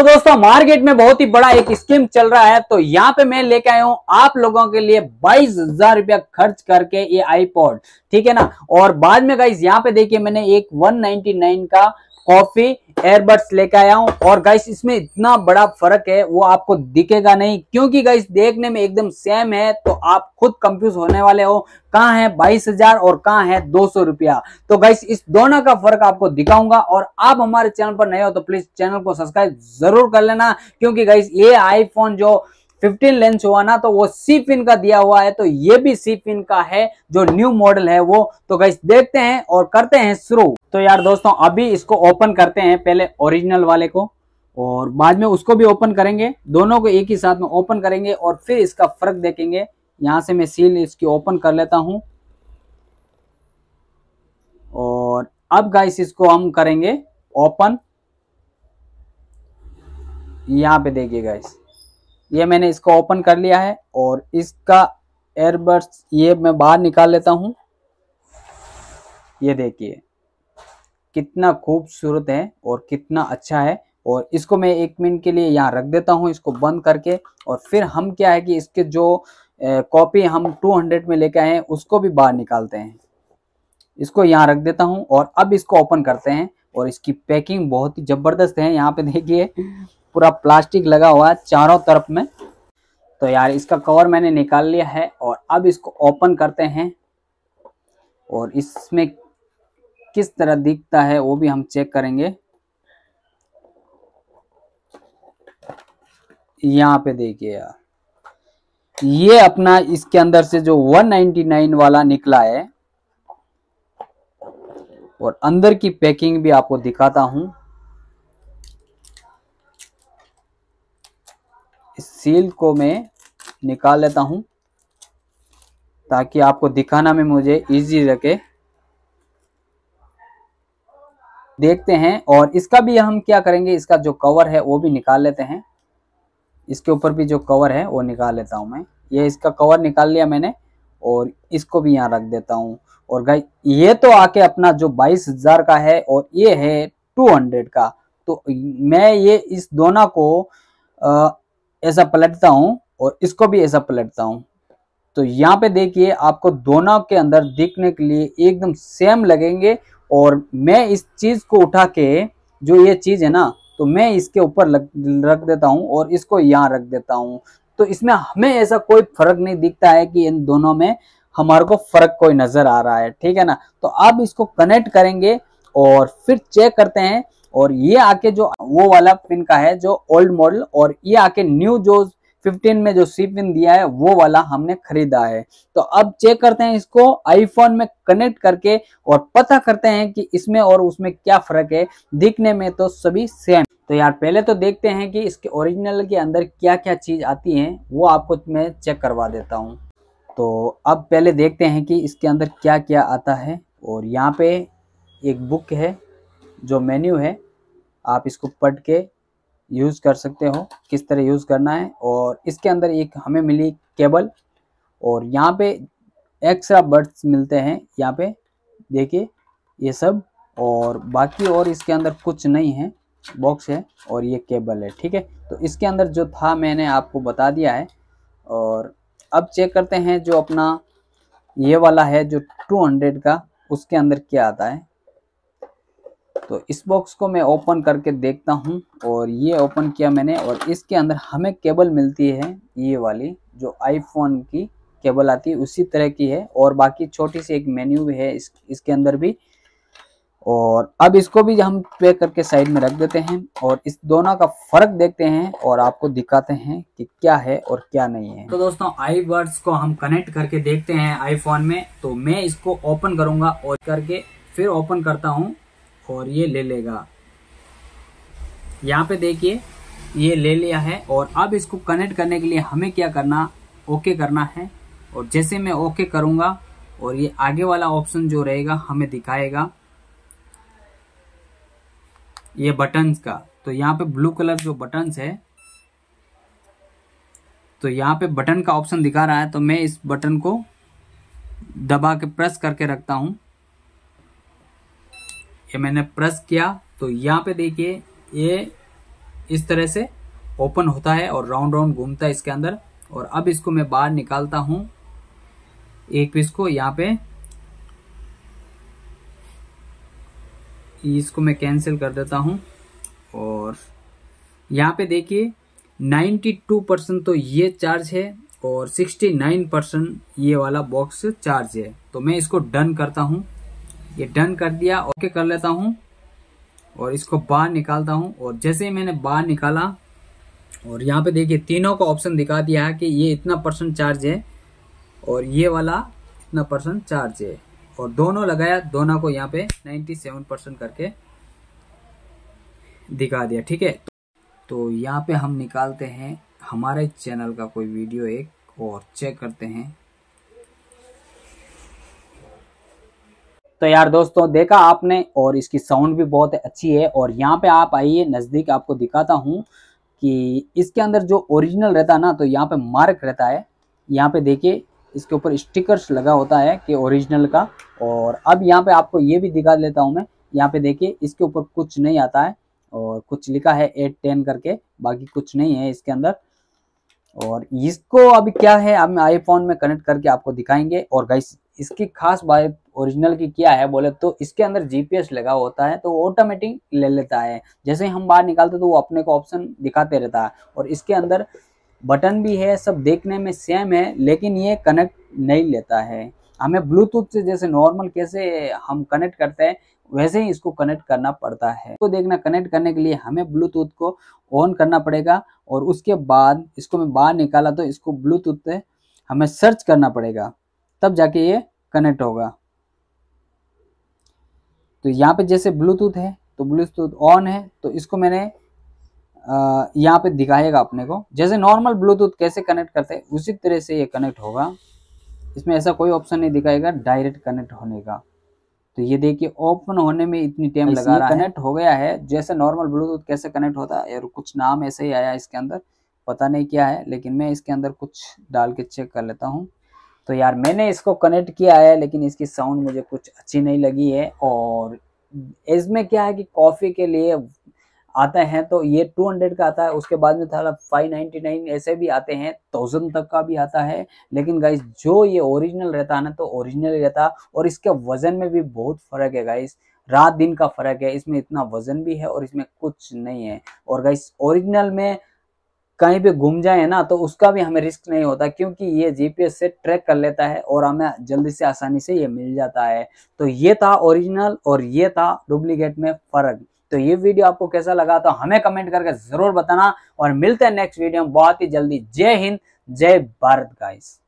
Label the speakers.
Speaker 1: तो दोस्तों मार्केट में बहुत ही बड़ा एक स्कीम चल रहा है तो यहाँ पे मैं लेके आया हूँ आप लोगों के लिए बाईस हजार रुपया खर्च करके ये आईपॉड ठीक है ना और बाद में गाइज यहाँ पे देखिए मैंने एक 199 का कॉफी एयरबड्स लेके आया हूँ और गाइस इसमें इतना बड़ा फर्क है वो आपको दिखेगा नहीं क्योंकि गाइस देखने में एकदम सेम है तो आप खुद कंफ्यूज होने वाले हो कहाँ है बाईस हजार और कहाँ है दो सौ रुपया तो गाइस इस दोनों का फर्क आपको दिखाऊंगा और आप हमारे चैनल पर नए हो तो प्लीज चैनल को सब्सक्राइब जरूर कर लेना क्योंकि गाइस ये आईफोन जो 15 लेंस हुआ ना तो वो सी पिन का दिया हुआ है तो ये भी सी पिन का है जो न्यू मॉडल है वो तो गाइस देखते हैं और करते हैं शुरू तो यार दोस्तों अभी इसको ओपन करते हैं पहले ओरिजिनल वाले को और बाद में उसको भी ओपन करेंगे दोनों को एक ही साथ में ओपन करेंगे और फिर इसका फर्क देखेंगे यहां से मैं सील इसकी ओपन कर लेता हूं और अब गाइस इसको हम करेंगे ओपन यहां पे देखिए गाइस ये मैंने इसको ओपन कर लिया है और इसका एयरबड्स ये मैं बाहर निकाल लेता हूं ये देखिए कितना खूबसूरत है और कितना अच्छा है और इसको मैं एक मिनट के लिए यहाँ रख देता हूँ इसको बंद करके और फिर हम क्या है कि इसके जो कॉपी हम 200 में लेके आए हैं उसको भी बाहर निकालते हैं इसको यहाँ रख देता हूँ और अब इसको ओपन करते हैं और इसकी पैकिंग बहुत ही ज़बरदस्त है यहाँ पे देखिए पूरा प्लास्टिक लगा हुआ है चारों तरफ में तो यार इसका कवर मैंने निकाल लिया है और अब इसको ओपन करते हैं और इसमें किस तरह दिखता है वो भी हम चेक करेंगे यहाँ पे देखिए यार ये अपना इसके अंदर से जो 199 वाला निकला है और अंदर की पैकिंग भी आपको दिखाता हूं इस सील को मैं निकाल लेता हूं ताकि आपको दिखाना में मुझे इजी रखे देखते हैं और इसका भी हम क्या करेंगे इसका जो कवर है वो भी निकाल लेते हैं इसके ऊपर भी जो कवर है वो निकाल लेता हूँ मैं ये इसका कवर निकाल लिया मैंने और इसको भी यहाँ रख देता हूँ और गाइस ये तो आके अपना जो बाईस हजार का है और ये है टू हंड्रेड का तो मैं ये इस दोनों को ऐसा पलटता हूँ और इसको भी ऐसा पलटता हूँ तो यहाँ पे देखिए आपको दोनों के अंदर दिखने के लिए एकदम सेम लगेंगे और मैं इस चीज़ को उठा के जो ये चीज़ है ना तो मैं इसके ऊपर रख देता हूँ और इसको यहाँ रख देता हूँ तो इसमें हमें ऐसा कोई फर्क नहीं दिखता है कि इन दोनों में हमारे को फर्क कोई नजर आ रहा है ठीक है ना तो अब इसको कनेक्ट करेंगे और फिर चेक करते हैं और ये आके जो वो वाला पिन का है जो ओल्ड मॉडल और ये आके न्यू जो फिफ्टीन में जो सी पिन दिया है वो वाला हमने खरीदा है तो अब चेक करते हैं इसको आईफोन में कनेक्ट करके और पता करते हैं कि इसमें और उसमें क्या फर्क है दिखने में तो सभी सेम तो यार पहले तो देखते हैं कि इसके ओरिजिनल के अंदर क्या क्या चीज़ आती है वो आपको मैं चेक करवा देता हूँ तो अब पहले देखते हैं कि इसके अंदर क्या क्या आता है और यहाँ पे एक बुक है जो मेन्यू है आप इसको पढ़ के यूज़ कर सकते हो किस तरह यूज़ करना है और इसके अंदर एक हमें मिली केबल और यहाँ पे एक्स्ट्रा बर्ड्स मिलते हैं यहाँ पे देखिए ये सब और बाकी और इसके अंदर कुछ नहीं है बॉक्स है और ये केबल है ठीक है तो इसके अंदर जो था मैंने आपको बता दिया है और अब चेक करते हैं जो अपना ये वाला है जो 200 का उसके अंदर क्या आता है तो इस बॉक्स को मैं ओपन करके देखता हूँ और ये ओपन किया मैंने और इसके अंदर हमें केबल मिलती है ये वाली जो आईफोन की केबल आती है उसी तरह की है और बाकी छोटी सी एक मेन्यू भी है इस इसके अंदर भी और अब इसको भी हम पैक करके साइड में रख देते हैं और इस दोनों का फर्क देखते हैं और आपको दिखाते हैं कि क्या है और क्या नहीं है तो दोस्तों आई बर्ड्स को हम कनेक्ट करके देखते हैं आईफोन में तो मैं इसको ओपन करूंगा और करके फिर ओपन करता हूं और ये ले लेगा यहाँ पे देखिए ये ले लिया है और अब इसको कनेक्ट करने के लिए हमें क्या करना ओके करना है और जैसे मैं ओके करूँगा और ये आगे वाला ऑप्शन जो रहेगा हमें दिखाएगा ये बटन्स का तो यहाँ पे ब्लू कलर जो बटन्स है तो यहाँ पे बटन का ऑप्शन दिखा रहा है तो मैं इस बटन को दबा के प्रेस करके रखता हूँ ये मैंने प्रेस किया तो यहाँ पे देखिए ये इस तरह से ओपन होता है और राउंड राउंड घूमता है इसके अंदर और अब इसको मैं बाहर निकालता हूँ एक पीस को यहाँ पे इसको मैं कैंसिल कर देता हूँ और यहाँ पे देखिए 92 परसेंट तो ये चार्ज है और 69 परसेंट ये वाला बॉक्स चार्ज है तो मैं इसको डन करता हूँ ये डन कर दिया ओके कर लेता हूँ और इसको बाहर निकालता हूँ और जैसे ही मैंने बाहर निकाला और यहाँ पे देखिए तीनों का ऑप्शन दिखा दिया है कि ये इतना परसेंट चार्ज है और ये वाला इतना परसेंट चार्ज है और दोनों लगाया दोनों को यहाँ पे 97 परसेंट करके दिखा दिया ठीक है तो यहाँ पे हम निकालते हैं हमारे चैनल का कोई वीडियो एक और चेक करते हैं तो यार दोस्तों देखा आपने और इसकी साउंड भी बहुत अच्छी है और यहाँ पे आप आइए नज़दीक आपको दिखाता हूँ कि इसके अंदर जो ओरिजिनल रहता है ना तो यहाँ पे मार्क रहता है यहाँ पे देखिए इसके ऊपर स्टिकर्स लगा होता है कि ओरिजिनल का और अब यहाँ पे आपको ये भी दिखा देता हूँ मैं यहाँ पे देखिए इसके ऊपर कुछ नहीं आता है और कुछ लिखा है एट टेन करके बाकी कुछ नहीं है इसके अंदर और इसको अभी क्या है हम आईफोन में कनेक्ट करके आपको दिखाएंगे और गाइस इसकी खास बात ओरिजिनल की क्या है बोले तो इसके अंदर जीपीएस लगा होता है तो ऑटोमेटिक ले लेता है जैसे हम बाहर निकालते तो वो अपने को ऑप्शन दिखाते रहता है और इसके अंदर बटन भी है सब देखने में सेम है लेकिन ये कनेक्ट नहीं लेता है हमें ब्लूटूथ से जैसे नॉर्मल कैसे हम कनेक्ट करते हैं वैसे ही इसको कनेक्ट करना पड़ता है इसको देखना कनेक्ट करने के लिए हमें ब्लूटूथ को ऑन करना पड़ेगा और उसके बाद इसको मैं बाहर निकाला तो इसको ब्लूटूथ पे हमें सर्च करना पड़ेगा तब जाके ये कनेक्ट होगा तो यहाँ पे जैसे ब्लूटूथ है तो ब्लूटूथ ऑन है तो इसको मैंने यहाँ पे दिखाएगा अपने को जैसे नॉर्मल ब्लूटूथ कैसे कनेक्ट करते हैं उसी तरह से ये कनेक्ट होगा इसमें ऐसा कोई ऑप्शन नहीं दिखाएगा डायरेक्ट कनेक्ट होने का तो ये देखिए ओपन होने में इतनी टाइम लगा रहा कनेक्ट हो गया है जैसे नॉर्मल ब्लूटूथ कैसे कनेक्ट होता है और कुछ नाम ऐसे ही आया इसके अंदर पता नहीं क्या है लेकिन मैं इसके अंदर कुछ डाल के चेक कर लेता हूँ तो यार मैंने इसको कनेक्ट किया है लेकिन इसकी साउंड मुझे कुछ अच्छी नहीं लगी है और इसमें क्या है कि कॉफ़ी के लिए आते हैं तो ये 200 का आता है उसके बाद में था 599 ऐसे भी आते हैं थाउजेंड तक का भी आता है लेकिन गाइस जो ये ओरिजिनल रहता है ना तो ओरिजिनल रहता और इसके वजन में भी बहुत फर्क है गाइस रात दिन का फर्क है इसमें इतना वजन भी है और इसमें कुछ नहीं है और गाइस ओरिजिनल में कहीं पे घूम जाए ना तो उसका भी हमें रिस्क नहीं होता क्योंकि ये जीपीएस से ट्रैक कर लेता है और हमें जल्दी से आसानी से ये मिल जाता है तो ये था ओरिजिनल और ये था डुप्लीकेट में फ़र्क तो ये वीडियो आपको कैसा लगा तो हमें कमेंट करके जरूर बताना और मिलते हैं नेक्स्ट वीडियो में बहुत ही जल्दी जय हिंद जय भारत गाइस